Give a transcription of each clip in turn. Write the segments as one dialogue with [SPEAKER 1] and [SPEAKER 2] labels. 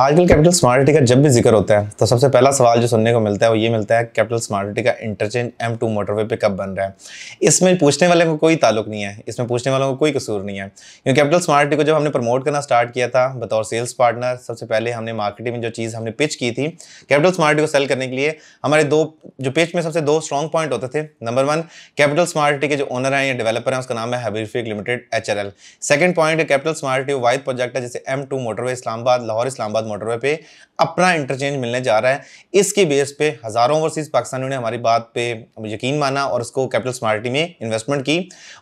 [SPEAKER 1] आजकल capital smart city का जब भी जिक्र होता है तो सबसे पहला सवाल जो सुनने को मिलता है वो ये मिलता है कैपिटल स्मार्ट सिटी का इंटरचेंज एम टू मोटरवे पे कब बन रहा है इसमें पूछने वाले को कोई ताल्लुक नहीं है इसमें पूछने वालों को कोई कसूर नहीं है क्योंकि कैपिटल स्मार्ट सिटी को जब हमने प्रमोट करना स्टार्ट किया था बतौर सेल्स पार्टनर सबसे पहले हमने मार्केटिंग में जो चीज़ हमने पिच की थी कैपिटल स्मार्ट सिटी को सेल करने के लिए हमारे दो जो पिच में सबसे दो स्ट्रॉन्ग पॉइंट होते थे number one capital smart city के जो ओनर हैं या डेवलपर हैं उसका नाम है Habific limited H second point capital smart city wide project है जैसे M two motorway Islamabad Lahore Islamabad motorway पे अपना इंटरचेंज मिलने जा रहा है इसके बेस पे हज़ारों ओवरसीज़ पाकिस्तानियों ने हमारी बात पे यकीन माना और उसको कैपिटल स्मार्टी में इन्वेस्टमेंट की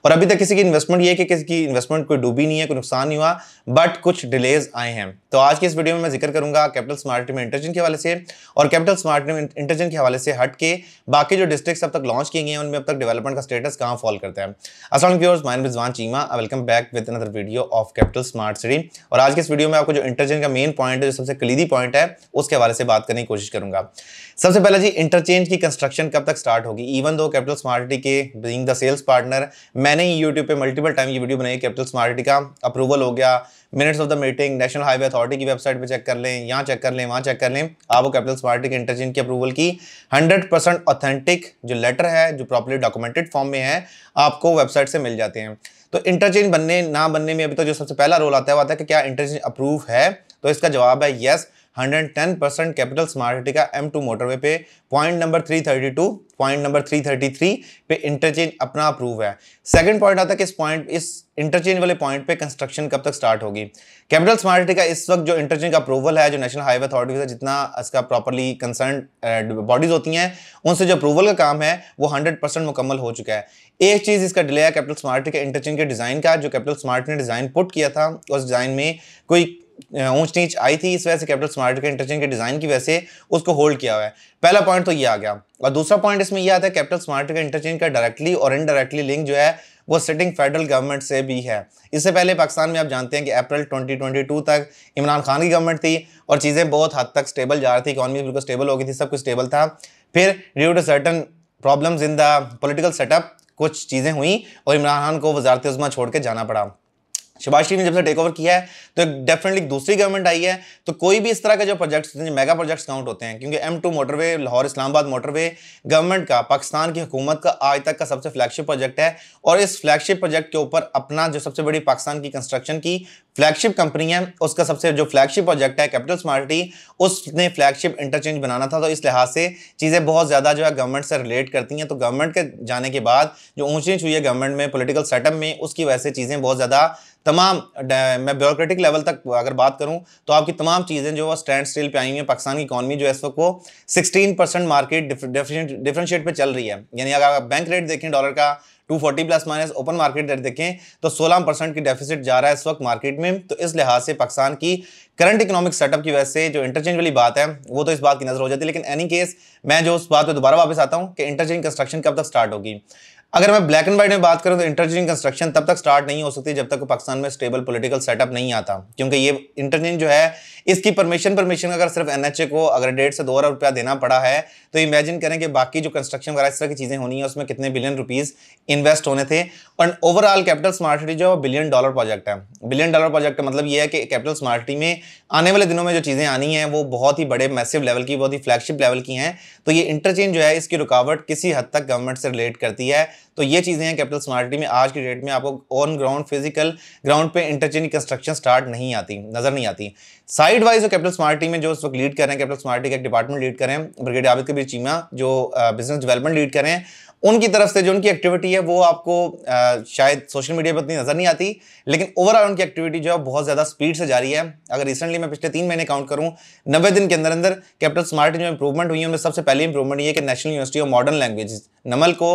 [SPEAKER 1] और अभी तक किसी की इन्वेस्टमेंट ये है कि किसी की इन्वेस्टमेंट कोई डूबी नहीं है कोई नुकसान नहीं हुआ बट कुछ डिलेज आए हैं तो आज की इस वीडियो में मैं जिक्र करूंगा कैपिटल स्मार्टी में इंटरचेंज के हवाले से और कैपिटल स्मार्टी में इंटरचेंज के हवाले से हट के बाकी जो डिस्ट्रिक्ट अब तक लॉन्च किए गए हैं उनमें अब तक डेवलपमेंट का स्टेटस कहाँ फॉल करता है असल व्यूअर्स माइन Rizwan Cheema welcome back with another video of capital smart city और आज के इस वीडियो में आपको जो इंटरचेंज का मेन पॉइंट जो सबसे कलीदी पॉइंट है उसके हवाले से बात करने की कोशिश करूंगा सबसे पहले जी इंटरचेंज की कंस्ट्रक्शन कब तक स्टार्ट होगी इवन दो कैपिटल स्मार्टी के बींग द सेल्स पार्टनर मैंने ही यूट्यूब पे मल्टीपल टाइम ये वीडियो बनाई कैपिटल स्मार्टी का अप्रूवल हो गया minutes of the meeting national highway authority की वेबसाइट पे चेक कर लें यहाँ चेक कर लें वहाँ चेक कर लें आप वो कैपिटल स्मार्टी के इंटरचेंज की अप्रूवल की हंड्रेड ऑथेंटिक जो लेटर है जो प्रॉपरली डॉक्यूमेंटेड फॉर्म में है आपको वेबसाइट से मिल जाते हैं तो इंटरचेंज बनने ना बनने में अभी तो जो सबसे पहला रोल आता है वो आता है कि क्या इंटरचेंज अप्रूव है तो इसका जवाब है yes 110 percent capital smart city का एम टू मोटरवे पे पॉइंट नंबर 332 पॉइंट नंबर 333 पे इंटरचेंज अपना अप्रूव है सेकंड पॉइंट आता है कि इस पॉइंट इस इंटरचेंज वाले पॉइंट पे कंस्ट्रक्शन कब तक स्टार्ट होगी कैपिटल स्मार्ट सिटी का इस वक्त जो इंटरचेंज का अप्रूवल है जो नेशनल हाईवे अथॉरिटी है जितना इसका प्रॉपरली कंसर्न बॉडीज होती हैं उनसे जो अप्रूवल का काम है वो हंड्रेड परसेंट मुकम्मल हो चुका है एक चीज़ इसका डिले है कैपिटल स्मार्ट के इंटरचेंज के डिज़ाइन का जो कैपिटल स्मार्ट ने डिज़ाइन पुट किया था उस डिज़ाइन में कोई ऊंच नीच आई थी इस वजह से कैपिटल स्मार्ट के इंटरचेंज के डिज़ाइन की वजह से उसको होल्ड किया हुआ है पहला पॉइंट तो ये आ गया और दूसरा पॉइंट इसमें यह आता है कैपिटल स्मार्ट के इंटरचेंज का डायरेक्टली और इनडायरेक्टली लिंक जो है वो सिटिंग फेडरल गवर्नमेंट से भी है इससे पहले पाकिस्तान में आप जानते हैं कि अप्रैल 2022 तक इमरान खान की गवर्नमेंट थी और चीज़ें बहुत हद तक स्टेबल जा रही थी इकॉनमी बिल्कुल स्टेबल हो गई थी सब कुछ स्टेबल था फिर due to certain problems in the political setup कुछ चीज़ें हुई और इमरान खान को वजारत उजमा छोड़ के जाना पड़ा शबाज ने जब से टेक ओवर किया है तो डेफिनेटली दूसरी गवर्नमेंट आई है तो कोई भी इस तरह के जो प्रोजेक्ट्स होते हैं मेगा प्रोजेक्ट्स काउंट होते हैं क्योंकि M two motorway Lahore Islamabad motorway government का पाकिस्तान की हुकूमत का आज तक का सबसे फ्लैगशिप प्रोजेक्ट है और इस फ्लैगशिप प्रोजेक्ट के ऊपर अपना जो सबसे बड़ी पाकिस्तान की कंस्ट्रक्शन की फ्लैगशिप कंपनी है उसका सबसे जो फ्लैगशिप प्रोजेक्ट है कैपिटल स्मार्टी उसने फ्लैगशिप इंटरचेंज बनाना था तो इस लिहाज से चीज़ें बहुत ज़्यादा जो है गवर्नमेंट से रिलेट करती हैं तो गवर्नमेंट के जाने के बाद जो ऊँची छुई है गवर्नमेंट में पोलिटिकल सेटअप में उसकी वजह से चीज़ें बहुत ज़्यादा तमाम मैं ब्योक्रेटिक लेवल तक अगर बात करूं तो आपकी तमाम चीज़ें जो स्टैंड स्टिल पे आई हुई हैं पाकिस्तान की इकॉनमी जो इस वक्त वो सिक्सटीन परसेंट मार्केट डिफरेंशिएट पे चल रही है यानी अगर आप बैंक रेट देखें डॉलर का 240 plus minus open market rate देखें तो 16 परसेंट की डेफिसिट जा रहा है इस वक्त मार्केट में तो इस लिहाज से पाकिस्तान की करंट इकोनॉमिक सेटअप की वजह से जो इंटरचेंज वाली बात है वो तो इस बात की नज़र हो जाती है लेकिन एनी केस मैं जो उस बात पर दोबारा वापस आता हूँ कि इंटरचेंज कंस्ट्रक्शन कब तक स्टार्ट होगी अगर मैं ब्लैक एंड व्हाइट में बात करूं तो इंटरचेंज कंस्ट्रक्शन तब तक स्टार्ट नहीं हो सकती जब तक पाकिस्तान में स्टेबल पॉलिटिकल सेटअप नहीं आता क्योंकि ये इंटरचेंज जो है इसकी परमिशन परमिशन अगर सिर्फ एनएचए को अगर डेढ़ से दो हजार रुपया देना पड़ा है तो इमेजिन करें कि बाकी जो कंस्ट्रक्शन वगैरह इस तरह की चीज़ें होनी है उसमें कितने बिलियन रुपीज़ इन्वेस्ट होने थे and overall capital smart city जो बिलियन डॉलर प्रोजेक्ट है बिलियन डॉलर प्रोजेक्ट मतलब ये है कि कैपिटल स्मार्ट सिटी में आने वाले दिनों में जो चीज़ें आनी है वो बहुत ही बड़े मैसिव लेवल की बहुत ही फ्लैगशिप लेवल की हैं तो ये इंटरचेंज जो है इसकी रुकावट किसी हद तक गवर्नमेंट से रिलेट करती है तो ये चीज़ें हैं कैपिटल स्मार्ट सिटी में आज की डेट में आपको ऑन ग्राउंड फिजिकल ग्राउंड पे इंटरचेंज कंस्ट्रक्शन स्टार्ट नहीं आती नज़र नहीं आती साइड साइड वाइज तो कैपिटल स्मार्ट टीम में जो उस वक्त लीड कर रहे हैं कैपिटल स्मार्ट टीम का डिपार्टमेंट लीड करें ब्रिगेड आबिद कबीर चीमा जो बिजनेस डेवलपमेंट लीड करें उनकी तरफ से जो उनकी एक्टिविटी है वो आपको आ, शायद सोशल मीडिया पर इतनी नज़र नहीं आती लेकिन ओवरऑल उनकी एक्टिविटी जो है बहुत ज़्यादा स्पीड से जारी है अगर रिसेंटली मैं पिछले तीन महीने काउंट करूँ नब्बे दिन के अंदर अंदर कैपिटल स्मार्ट जो इंप्रूवमेंट हुई है उनमें सबसे पहली इंप्रूवमेंट ये कि national university of modern language NUML को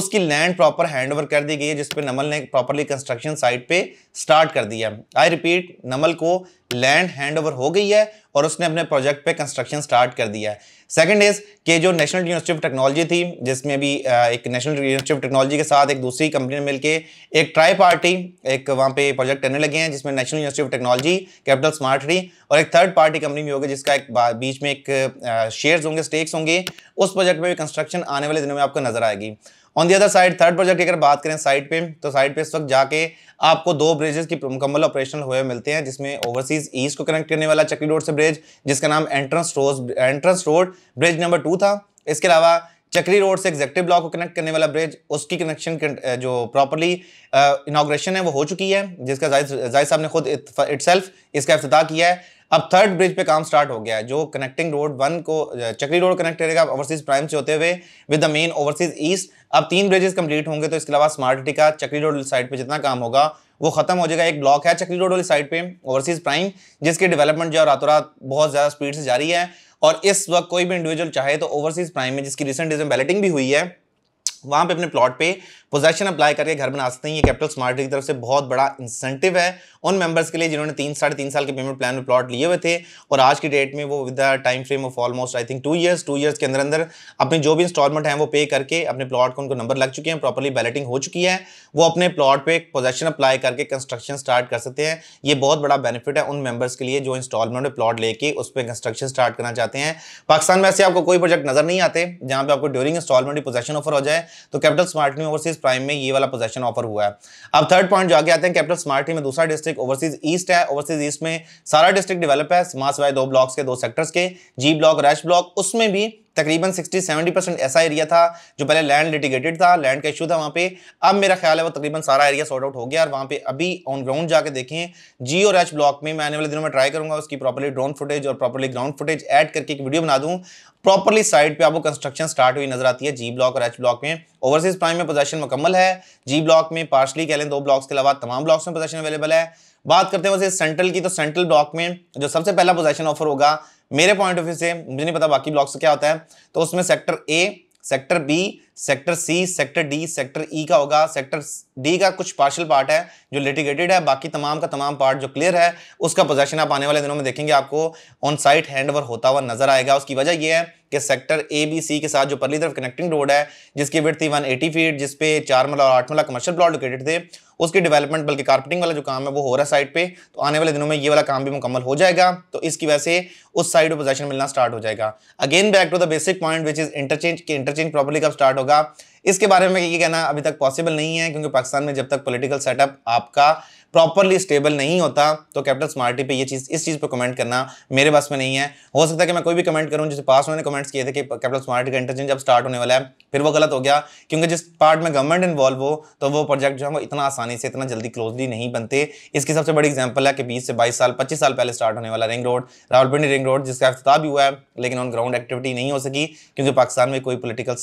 [SPEAKER 1] उसकी लैंड प्रॉपर हैंड कर दी गई है जिसपे नमल ने प्रॉपरली कंस्ट्रक्शन साइट पर स्टार्ट कर दिया आई रिपीट नमल को लैंड हैंड ओवर हो गई है और उसने अपने प्रोजेक्ट पे कंस्ट्रक्शन स्टार्ट कर दिया है सेकंड इज के जो नेशनल यूनिवर्सिटी ऑफ टेक्नोलॉजी थी जिसमें भी एक नेशनल यूनिवर्सिटी ऑफ टेक्नोलॉजी के साथ एक दूसरी कंपनी ने मिलकर एक ट्राई पार्टी एक वहाँ पे प्रोजेक्ट करने लगे हैं जिसमें national university of technology capital smart city और एक थर्ड पार्टी कंपनी भी होगी जिसका एक बीच में एक शेयर होंगे स्टेक्स होंगे उस प्रोजेक्ट में भी कंस्ट्रक्शन आने वाले दिनों में आपको नजर आएगी on the other side third project की अगर बात करें साइड पे तो साइड पे इस वक्त जाके आपको दो ब्रिजेस की मुकम्मल ऑपरेशन हुए मिलते हैं जिसमें ओवरसीज ईस्ट को कनेक्ट करने वाला चक्की रोड से ब्रिज जिसका नाम entrance road entrance road bridge number two था इसके अलावा चक्री रोड से एग्जेक्टिव ब्लॉक को कनेक्ट करने वाला ब्रिज उसकी कनेक्शन जो प्रॉपरली इनाग्रेशन है वो हो चुकी है जिसका जाहिर साहब ने खुद इट इसका अफ्ताह किया है अब थर्ड ब्रिज पे काम स्टार्ट हो गया है जो कनेक्टिंग रोड वन को चक्री रोड कनेक्ट करेगा ओवरसीज प्राइम से होते हुए with the main overseas east अब तीन ब्रिजेस कंप्लीट होंगे तो इसके अलावा स्मार्ट सिटी का चक्री रोड साइड पे जितना काम होगा वो खत्म हो जाएगा एक ब्लॉक है चकली रोड वाली साइड पे ओवरसीज प्राइम जिसकी डेवलपमेंट जो है रातों रात बहुत ज़्यादा स्पीड से जारी है और इस वक्त कोई भी इंडिविजुअल चाहे तो ओवरसीज प्राइम में जिसकी रिसेंट डिजम बैलेटिंग भी हुई है वहाँ पे अपने प्लॉट पे पोजेशन अप्लाई करके घर बना सकते हैं ये कैपिटल स्मार्ट की तरफ से बहुत बड़ा इंसेंटिव है उन मेंबर्स के लिए जिन्होंने तीन साढ़े तीन साल के पेमेंट प्लान में प्लॉट लिए हुए थे और आज की डेट में वो with time frame of almost I think two years two years के अंदर अंदर अपने जो भी इंस्टॉलमेंट है वो पे करके अपने प्लॉट को उनको नंबर लग चुके हैं प्रॉपरली बैलेटिंग हो चुकी है वो अपने प्लॉट पर पोजेशन अप्लाई करके कंस्ट्रक्शन स्टार्ट कर सकते हैं ये बहुत बड़ा बेनिफिट है उन मेंबर्स के लिए जो इंस्टॉलमेंट में प्लॉट लेके उस पर कंस्ट्रक्शन स्टार्ट करना चाहते हैं पाकिस्तान में ऐसे आपको कोई प्रोजेक्ट नजर नहीं आते जहाँ पे आपको ड्यूरिंग इंस्टॉलमेंट पोजेशन ऑफर हो जाए तो कैपिटल स्मार्ट में ओवरसीज प्राइम में ये वाला पोजेशन ऑफर हुआ है अब थर्ड पॉइंट जो आगे आते हैं कैपिटल स्मार्ट में दूसरा डिस्ट्रिक्ट ओवरसीज ईस्ट है ओवरसीज ईस्ट में सारा डिस्ट्रिक्ट डेवलप है मास वाई दो ब्लॉक्स के दो सेक्टर्स के जी ब्लॉक रैश ब्लॉक उसमें भी तकरीबन 60-70 परसेंट ऐसा एरिया था जो पहले लैंड लिटिगेटेड था लैंड का इशू था वहाँ पे अब मेरा ख्याल है वो तकरीबन सारा एरिया सॉर्ट आउट हो गया और वहाँ पे अभी ऑन ग्राउंड जाके देखें जी और एच ब्लॉक में मैं आने वाले दिनों में ट्राई करूँगा उसकी प्रॉपरली ड्रोन फुटेज और प्रॉपरली ग्राउंड फुटेज एड करके एक वीडियो बना दूँ प्रॉपरली साइड पर आपको कंस्ट्रक्शन स्टार्ट हुई नजर आती है जी ब्लॉक और एच ब्लॉक में ओवरसीज प्राइम में पोजेशन मुकम्मल है जी ब्लॉक में पार्शली कह लें दो ब्लॉक्स के अलावा तमाम ब्लॉक्स में पोजेशन अवेलेबल है बात करते हैं वैसे सेंट्रल की तो सेंट्रल ब्लॉक में जो सबसे पहला पोजेशन ऑफर होगा मेरे पॉइंट ऑफ व्यू से मुझे नहीं पता बाकी ब्लॉक्स क्या होता है तो उसमें sector A sector B sector C sector D sector E e का होगा सेक्टर डी का कुछ पार्शियल पार्ट है जो लिटिगेटेड है बाकी तमाम का तमाम पार्ट जो क्लियर है उसका पोजेशन आप आने वाले दिनों में देखेंगे आपको ऑन साइट हैंड ओवर होता हुआ नजर आएगा उसकी वजह यह है कि सेक्टर ए बी सी के साथ जो पर्ली तरफ कनेक्टिंग रोड है जिसकी विर्थ थी एटी फीट जिसपे चार मला और आठ मला कमर्शियल प्लॉट लोकेटेड थे उसकी डेवलपमेंट बल्कि कार्पेटिंग वाला जो काम है वो हो रहा है साइड पे तो आने वाले दिनों में ये वाला काम भी मुकम्मल हो जाएगा तो इसकी वजह से उस साइड पर पोजेशन मिलना स्टार्ट हो जाएगा again back to the basic point which is interchange के इंटरचेंज प्रॉपर्ली कब स्टार्ट होगा इसके बारे में ये कहना अभी तक पॉसिबल नहीं है क्योंकि पाकिस्तान में जब तक पोलिटिकल सेटअप आपका प्रॉपरली स्टेबल नहीं होता तो कैपिटल स्मार्टी पे ये चीज़ इस चीज़ पर कमेंट करना मेरे पास में नहीं है हो सकता है कि मैं कोई भी कमेंट करूँ जिस पास उन्होंने कमेंट्स किए थे कि कैपिटल स्मार्टी का इंटरचेंज अब स्टार्ट होने वाला है फिर वो गलत हो गया क्योंकि जिस पार्ट में गवर्नमेंट इन्वॉल्व हो तो वो प्रोजेक्ट जो है वो इतना आसानी से इतना जल्दी क्लोजली नहीं बनते इसकी सबसे बड़ी एग्जाम्पल है कि बीस से बाईस साल पच्चीस साल पहले स्टार्ट होने वाला ring road Rawalpindi ring road जिसका अफ्ताह भी हुआ है लेकिन ऑन ग्राउंड एक्टिविटी नहीं हो सकी क्योंकि पाकिस्तान में कोई पोलिटिकल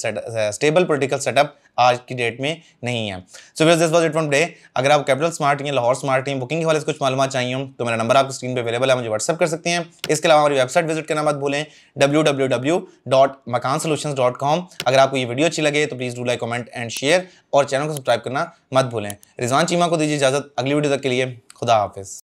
[SPEAKER 1] स्टेबल पोलिटिकल सेटअप आज की डेट में नहीं है so this was it one day अगर आप कैपिटल स्मार्ट हैं लाहौर स्मार्ट हैं बुकिंग के वाले से कुछ मालूम चाहिए हूँ तो मेरा नंबर आपको स्क्रीन पर अवेलेबल है मुझे व्हाट्सअप कर सकते हैं इसके अलावा हमारी वेबसाइट विजिट करना मत भूलें www.makansolutions.com अगर आपको ये वीडियो अच्छी लगे तो please do like comment and share और चैनल को सब्सक्राइब करना मत भूलें रिजवान चीमा को दीजिए इजाज़त अगली वीडियो तक के लिए खुदा हाफिज़